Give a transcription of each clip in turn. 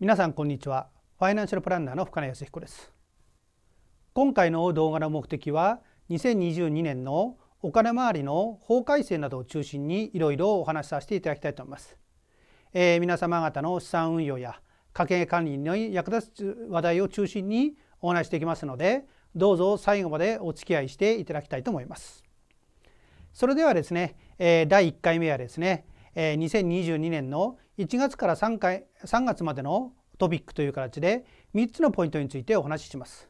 皆さんこんにちはファイナンシャルプランナーの深谷康彦です今回の動画の目的は2022年のお金回りの法改正などを中心にいろいろお話しさせていただきたいと思います、えー、皆様方の資産運用や家計管理に役立つ話題を中心にお話していきますのでどうぞ最後までお付き合いしていただきたいと思いますそれではですね、えー、第1回目はですね2022年の1月から 3, 回3月までのトピックという形で3つのポイントについてお話しします。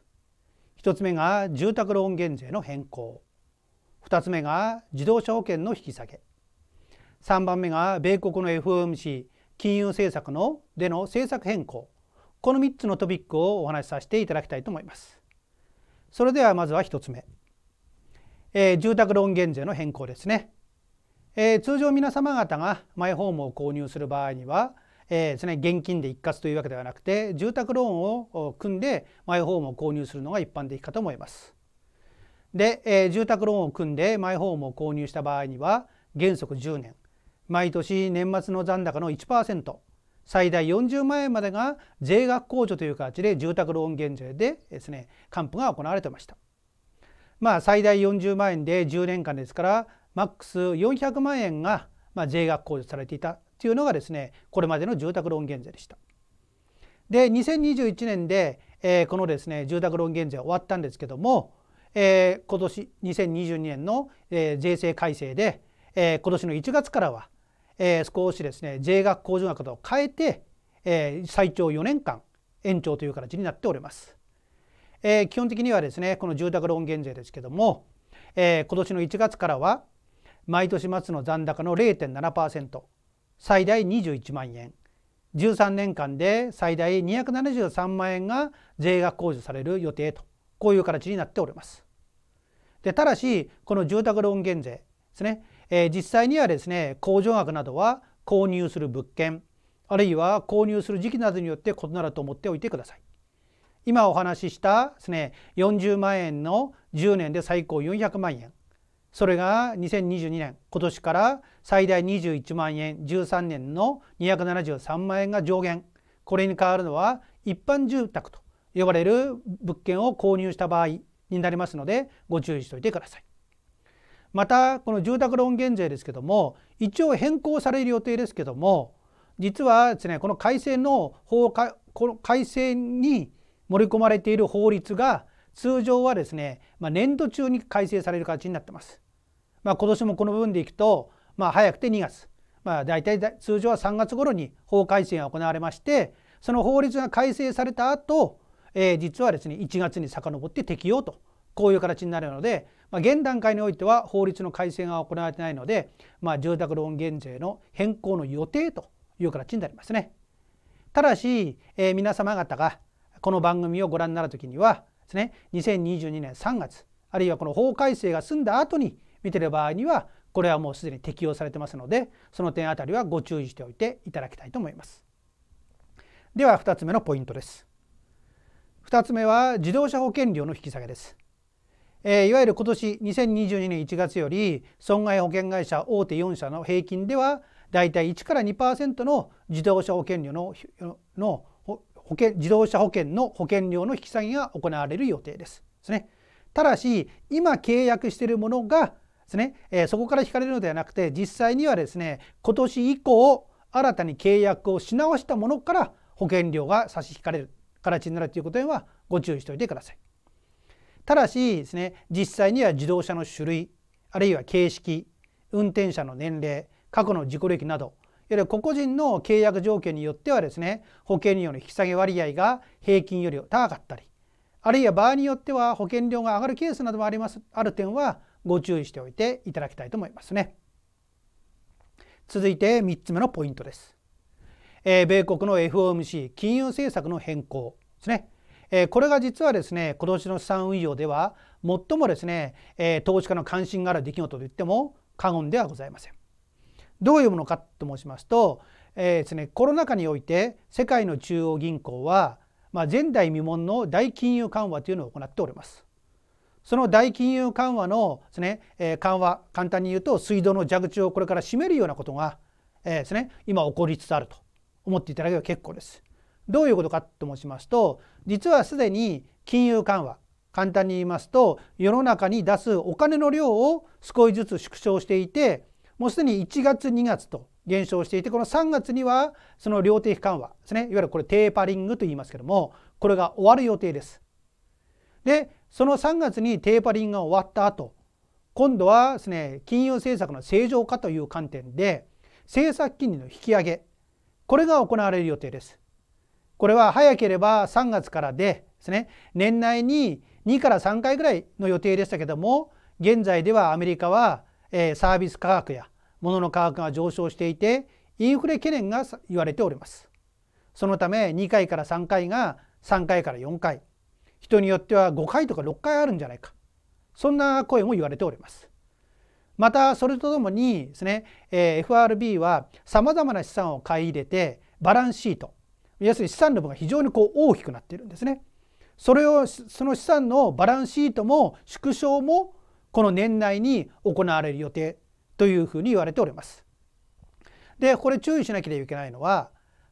1つ目が住宅ローン減税の変更2つ目が自動車保険の引き下げ3番目が米国の FOMC 金融政策のでの政策変更この3つのトピックをお話しさせていただきたいと思います。それではまずは1つ目、えー、住宅ローン減税の変更ですね。えー、通常皆様方がマイホームを購入する場合には、えー、それ現金で一括というわけではなくて住宅ローンを組んでマイホームを購入するのが一般的かと思います。で、えー、住宅ローンを組んでマイホームを購入した場合には原則10年毎年年末の残高の1%最大40万円までが税額控除という形で住宅ローン減税でですね還付が行われていました。まあ、最大40万円で10年間ですからマックス400万円が、まあ、税額控除されていたというのがですねこれまでの住宅ローン減税でした。で2021年で、えこのですね住宅ローン減税は終わったんですけども、え今年2022年の、え税制改正で、え今年の1月からは、え少しですね税額控除額と変えて、え最長4年間延長という形になっております。え基本的にはですねこの住宅ローン減税ですけども、え今年の1月からは、毎年末の残高の0.7%最大21万円13年間で最大273万円が税額控除される予定とこういう形になっております。でただしこの住宅ローン減税ですね、えー、実際にはですね控除額などは購入する物件あるいは購入する時期などによって異なると思っておいてください。今お話ししたですね40万円の10年で最高400万円それが2022年今年から最大21万円13年の273万円が上限これに代わるのは一般住宅と呼ばれる物件を購入した場合になりますのでご注意しておいてください。またこの住宅ローン減税ですけども一応変更される予定ですけども実はですねこの改正の法この改正に盛り込まれている法律が通常はですね、まあ、年度中に改正される形になってます。まあ、今年もこの部分でいくと、まあ、早くて2月、まあ、大体通常は3月頃に法改正が行われましてその法律が改正された後、えー、実はですね1月に遡って適用とこういう形になるので、まあ、現段階においては法律の改正が行われてないので、まあ、住宅ローン減税の変更の予定という形になりますね。ただし、えー、皆様方がこの番組をご覧になるときにはですね2022年3月あるいはこの法改正が済んだ後に見てる場合にはこれはもうすでに適用されてますのでその点あたりはご注意しておいていただきたいと思います。では2つ目のポイントです。2つ目は自動車保険料の引き下げです。えー、いわゆる今年2022年1月より損害保険会社大手4社の平均ではだいたい1から2%の自動車保険料のの保険自動車保険の保険料の引き下げが行われる予定ですですね。ただし今契約しているものがですね、えー、そこから引かれるのではなくて実際にはですね今年以降新たに契約をし直したものから保険料が差し引かれる形になるということにはご注意しておいてください。ただしですね実際には自動車の種類あるいは形式運転者の年齢過去の事故歴などいわゆる個々人の契約条件によってはですね保険料の引き下げ割合が平均より高かったりあるいは場合によっては保険料が上がるケースなどもありますある点はご注意しておいていただきたいと思いますね。続いて3つ目のポイントです。えー、米国の FOMC 金融政策の変更ですね。えー、これが実はですね今年の資産運用では最もですね、えー、投資家の関心がある出来事といっても過言ではございません。どういうものかと申しますと、えー、ですね、コロナ禍において世界の中央銀行は、まあ、前代未聞の大金融緩和というのを行っております。その大金融緩和のですね、えー、緩和簡単に言うと水道の蛇口をこれから閉めるようなことが、えー、ですね、今起こりつつあると思っていただければ結構です。どういうことかと申しますと実はすでに金融緩和簡単に言いますと世の中に出すお金の量を少しずつ縮小していてもうすでに1月2月と減少していてこの3月にはその量的緩和ですねいわゆるこれテーパリングと言いますけどもこれが終わる予定です。でその3月にテーパリングが終わった後今度はですね金融政策の正常化という観点で政策金利の引き上げこれが行われる予定です。これは早ければ3月からでですね年内に2から3回ぐらいの予定でしたけども現在ではアメリカはサービス価格や物の価格が上昇していてインフレ懸念が言われておりますそのため2回から3回が3回から4回人によっては5回とか6回あるんじゃないかそんな声も言われておりますまたそれとともにですね、え FRB はさまざまな資産を買い入れてバランスシート要するに資産の分が非常にこう大きくなっているんですねそれをその資産のバランスシートも縮小もこの年内に行われる予定というふうに言われております。でこれ注意しなければいけないのは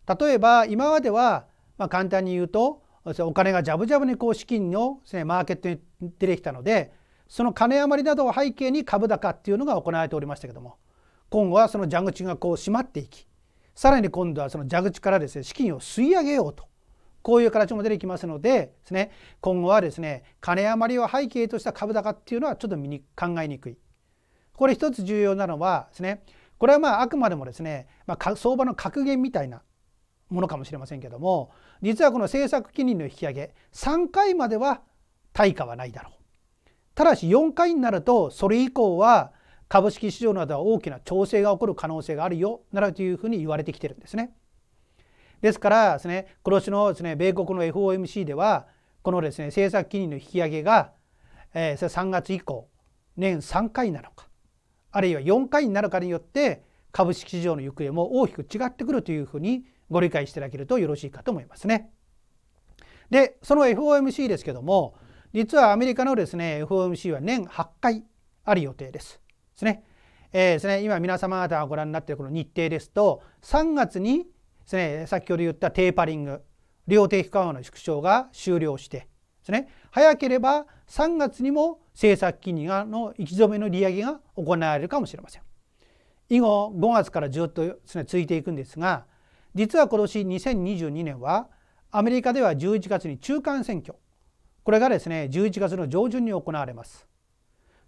例えば今までは、まあ、簡単に言うとお金がジャブジャブにこう資金のマーケットに出てきたのでその金余りなどを背景に株高っていうのが行われておりましたけども今後はその蛇口がこう閉まっていきさらに今度はその蛇口からですね資金を吸い上げようとこういう形も出てきますのでですね今後はですね金余りを背景とした株高っていうのはちょっと見に考えにくいこれ一つ重要なのはですねこれはまああくまでもですね、まあ、相場の格言みたいなものかもしれませんけども実はこの政策金利の引き上げ3回までは対価はないだろうただし4回になるとそれ以降は株式市場などは大きな調整が起こる可能性があるよなるというふうに言われてきてるんですね。ですからですね今年のですね米国の FOMC ではこのですね政策金利の引き上げが、え3月以降年3回なのかあるいは4回になるかによって株式市場の行方も大きく違ってくるというふうにご理解していただけるとよろしいかと思いますね。でその FOMC ですけども実はアメリカのですね FOMC は年8回ある予定です。ですね。えー、ですね今皆様方がご覧になっているこの日程ですと3月にですね先ほど言ったテーパリング量的緩和の縮小が終了してですね早ければ3月にも政策金利の行き止めの利上げが行われるかもしれません以後5月からずっとですね続いていくんですが実は今年2022年はアメリカでは11月に中間選挙これがですね11月の上旬に行われます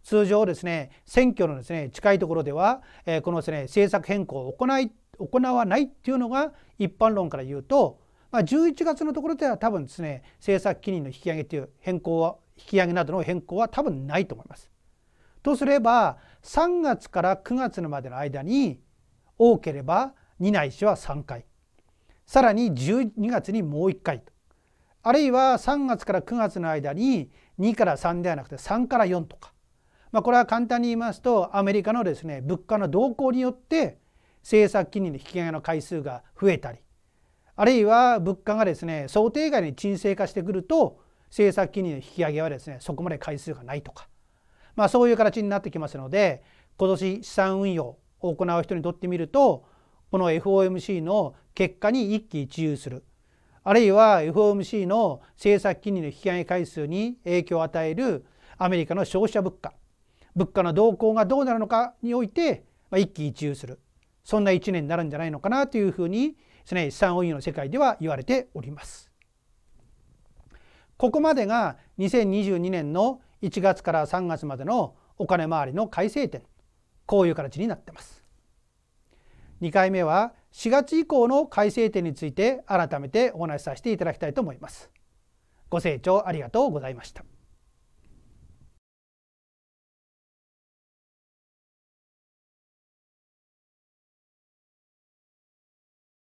通常ですね選挙のですね近いところでは、えこのですね政策変更を行い行わないっていうのが一般論から言うと、まあ、11月のところでは多分ですね政策金利の引き上げという変更は引き上げなどの変更は多分ないと思います。とすれば3月から9月までの間に多ければ2ないしは3回さらに12月にもう1回あるいは3月から9月の間に2から3ではなくて3から4とか、まあ、これは簡単に言いますとアメリカのですね物価の動向によって政策金利の引き上げの回数が増えたりあるいは物価がですね想定外に沈静化してくると政策金利の引き上げはですねそこまで回数がないとか、まあ、そういう形になってきますので今年資産運用を行う人にとってみるとこの FOMC の結果に一喜一憂するあるいは FOMC の政策金利の引き上げ回数に影響を与えるアメリカの消費者物価物価の動向がどうなるのかにおいて、まあ、一喜一憂するそんな1年になるんじゃないのかなというふうにですね資産運用の世界では言われております。ここまでが2022年の1月から3月までのお金回りの改正点こういう形になってます2回目は4月以降の改正点について改めてお話しさせていただきたいと思いますご清聴ありがとうございました